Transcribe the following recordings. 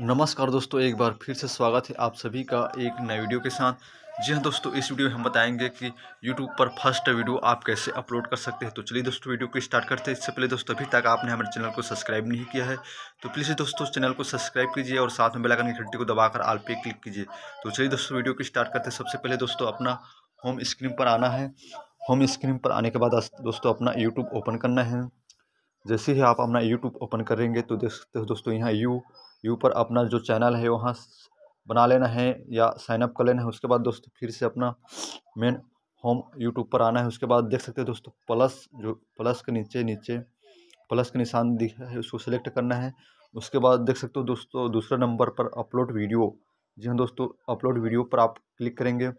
नमस्कार दोस्तों एक बार फिर से स्वागत है आप सभी का एक नए वीडियो के साथ जी हाँ दोस्तों इस वीडियो में हम बताएंगे कि YouTube पर फर्स्ट वीडियो आप कैसे अपलोड कर सकते हैं तो चलिए दोस्तों वीडियो को स्टार्ट करते हैं इससे पहले दोस्तों अभी तक आपने हमारे चैनल को सब्सक्राइब नहीं किया है तो प्लीज़ दोस्तों चैनल को सब्सक्राइब कीजिए और साथ में बेलाइकन की घंटी को दबाकर आल पे क्लिक कीजिए तो चलिए दोस्तों वीडियो को स्टार्ट करते हैं सबसे पहले दोस्तों अपना होम स्क्रीन पर आना है होम स्क्रीन पर आने के बाद दोस्तों अपना यूट्यूब ओपन करना है जैसे ही आप अपना यूट्यूब ओपन करेंगे तो देख सकते हो दोस्तों यहाँ यू यू पर अपना जो चैनल है वहाँ बना लेना है या साइनअप कर लेना है उसके बाद दोस्तों फिर से अपना मेन होम यूट्यूब पर आना है उसके बाद देख सकते हैं दोस्तों प्लस जो प्लस के नीचे नीचे प्लस का निशान दिखा है उसको सेलेक्ट करना है उसके बाद देख सकते हो दोस्तों दूसरे नंबर पर अपलोड वीडियो जी हाँ दोस्तों अपलोड वीडियो पर आप क्लिक करेंगे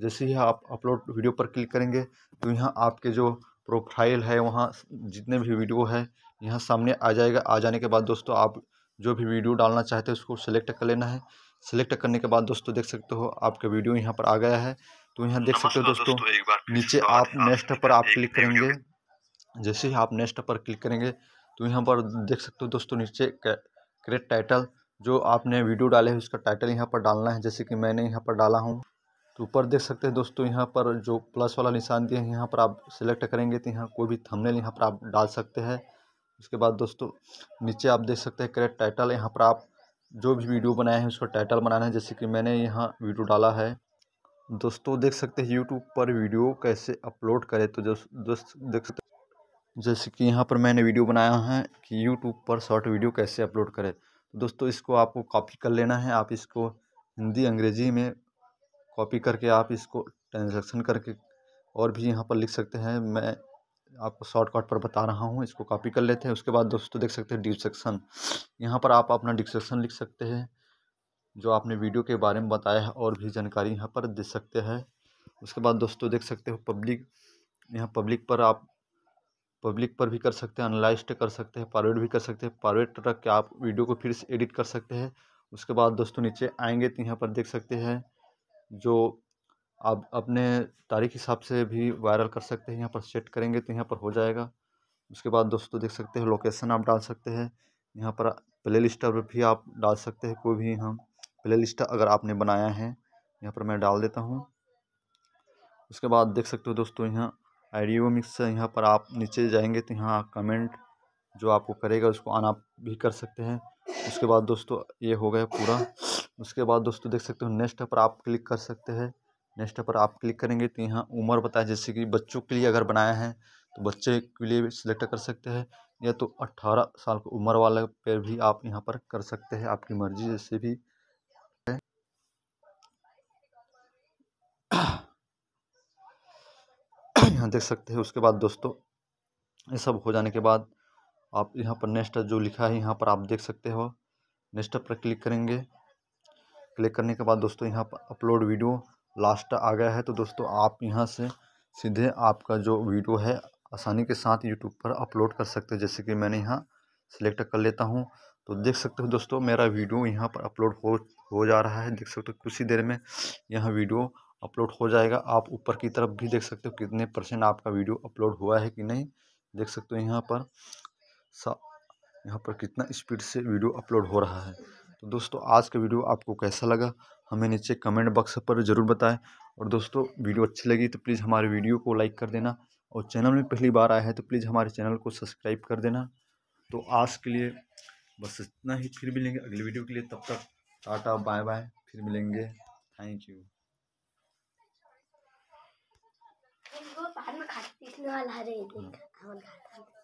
जैसे ही आप अपलोड वीडियो पर क्लिक करेंगे तो यहाँ आपके जो प्रोफाइल है वहाँ जितने भी वीडियो है यहाँ सामने आ जाएगा आ जाने के बाद दोस्तों आप जो भी वीडियो डालना चाहते हैं उसको सेलेक्ट कर लेना है सेलेक्ट करने के बाद दोस्तों देख सकते हो आपका वीडियो यहाँ पर आ गया है तो यहाँ देख सकते हो दोस्तों नीचे आप नेक्स्ट पर आप क्लिक करेंगे जैसे ही आप नेक्स्ट पर क्लिक करेंगे तो यहाँ पर देख सकते हो दोस्तों नीचे क्रेट टाइटल जो आपने वीडियो डाले है उसका टाइटल यहाँ पर डालना है जैसे कि मैंने यहाँ पर डाला हूँ तो ऊपर देख सकते हैं दोस्तों यहाँ पर जो प्लस वाला निशान दिया है यहाँ पर आप सेलेक्ट करेंगे तो यहाँ कोई भी थंबनेल यहाँ पर आप डाल सकते हैं उसके बाद दोस्तों नीचे आप देख सकते हैं करेक्ट टाइटल यहाँ पर आप जो भी वीडियो बनाए हैं उसका टाइटल बनाना है जैसे कि मैंने यहाँ वीडियो डाला है दोस्तों देख सकते हैं यूट्यूब पर वीडियो कैसे अपलोड करें तो जो दोस्त देख सकते जैसे कि यहाँ पर मैंने वीडियो बनाया है कि यूट्यूब पर शॉर्ट वीडियो कैसे अपलोड करें दोस्तों इसको आपको कॉपी कर लेना है आप इसको हिंदी अंग्रेजी में कॉपी करके आप इसको ट्रांजेक्शन करके और भी यहाँ पर लिख सकते हैं मैं आपको शॉर्टकट पर बता रहा हूँ इसको कॉपी कर लेते हैं उसके बाद दोस्तों देख सकते हैं डिस्क्रिप्सन यहाँ पर आप अपना डिस्क्रिप्सन लिख सकते हैं जो आपने वीडियो के बारे में बताया है और भी जानकारी यहाँ पर दे सकते हैं उसके बाद दोस्तों देख सकते हो पब्लिक यहाँ पब्लिक पर आप पब्लिक पर भी कर सकते हैं अनलाइज कर सकते हैं प्राइवेट भी कर सकते हैं प्राइवेट रख के आप वीडियो को फिर से एडिट कर सकते हैं उसके बाद दोस्तों नीचे आएंगे तो यहाँ पर देख सकते हैं जो आप अपने तारीख हिसाब से भी वायरल कर सकते हैं यहाँ पर सेट करेंगे तो यहाँ पर हो जाएगा उसके बाद दोस्तों देख सकते हो लोकेशन आप डाल सकते हैं यहाँ पर प्ले लिस्ट पर भी आप डाल सकते हैं कोई भी हम प्ले लिस्ट अगर आपने बनाया है यहाँ पर मैं डाल देता हूँ उसके बाद देख सकते हो दोस्तों यहाँ आइडियो मिक्स यहाँ पर आप नीचे जाएंगे तो यहाँ कमेंट जो आपको करेगा उसको आना भी कर सकते हैं उसके बाद दोस्तों ये हो गया पूरा उसके बाद दोस्तों देख सकते हो नेक्स्ट पर आप क्लिक कर सकते हैं नेक्स्ट पर आप क्लिक करेंगे तो यहाँ उम्र बताए जैसे कि बच्चों के लिए अगर बनाया है तो बच्चे के लिए भी सिलेक्ट कर सकते हैं या तो अट्ठारह साल की उम्र वाले पर भी आप यहाँ पर कर सकते हैं आपकी मर्जी जैसे भी यहाँ देख सकते हैं उसके बाद दोस्तों ये सब हो जाने के बाद आप यहाँ पर नेक्स्ट जो लिखा है यहाँ पर आप देख सकते हो नेक्स्ट पर क्लिक करेंगे क्लिक करने के बाद दोस्तों यहाँ पर अपलोड वीडियो लास्ट आ गया है तो दोस्तों आप यहाँ से सीधे आपका जो वीडियो है आसानी के साथ यूट्यूब पर अपलोड कर सकते हैं जैसे कि मैंने यहाँ सेलेक्ट कर लेता हूँ तो देख सकते हो दोस्तों मेरा वीडियो यहाँ पर अपलोड हो हो जा रहा है देख सकते हो कुछ ही देर में यह वीडियो अपलोड हो जाएगा आप ऊपर की तरफ भी देख सकते हो कितने परसेंट आपका वीडियो अपलोड हुआ है कि नहीं देख सकते हो यहाँ पर सा यहाँ पर कितना स्पीड से वीडियो अपलोड हो रहा है तो दोस्तों आज का वीडियो आपको कैसा लगा हमें नीचे कमेंट बॉक्स पर ज़रूर बताएं और दोस्तों वीडियो अच्छी लगी तो प्लीज़ हमारे वीडियो को लाइक कर देना और चैनल में पहली बार आया है तो प्लीज़ हमारे चैनल को सब्सक्राइब कर देना तो आज के लिए बस इतना ही फिर मिलेंगे अगले वीडियो के लिए तब तक टाटा बाय बाय फिर मिलेंगे थैंक यू में इसने वाला हरे